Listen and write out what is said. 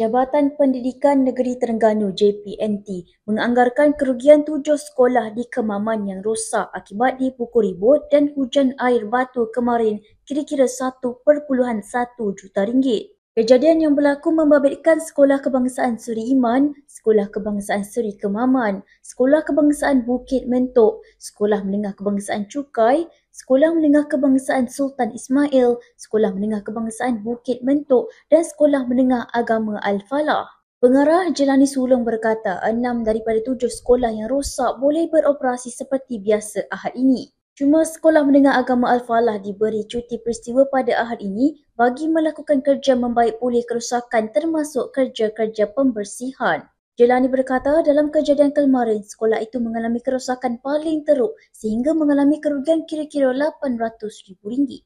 Jabatan Pendidikan Negeri Terengganu JPNT menganggarkan kerugian tujuh sekolah di Kemaman yang rosak akibat dipukul ribut dan hujan air batu kemarin kira-kira 1.1 juta ringgit. Kejadian yang berlaku membabitkan Sekolah Kebangsaan Suri Iman, Sekolah Kebangsaan Suri Kemaman, Sekolah Kebangsaan Bukit Mentok, Sekolah Menengah Kebangsaan Cukai, Sekolah Menengah Kebangsaan Sultan Ismail, Sekolah Menengah Kebangsaan Bukit Mentok dan Sekolah Menengah Agama Al-Falah. Pengarah Jelani Sulung berkata enam daripada tujuh sekolah yang rosak boleh beroperasi seperti biasa ahad ini. Cuma sekolah mendengar agama Al-Falah diberi cuti peristiwa pada ahad ini bagi melakukan kerja membaik pulih kerusakan, termasuk kerja-kerja pembersihan. Jelani berkata dalam kejadian kemarin, sekolah itu mengalami kerosakan paling teruk sehingga mengalami kerugian kira-kira 800 ribu ringgit.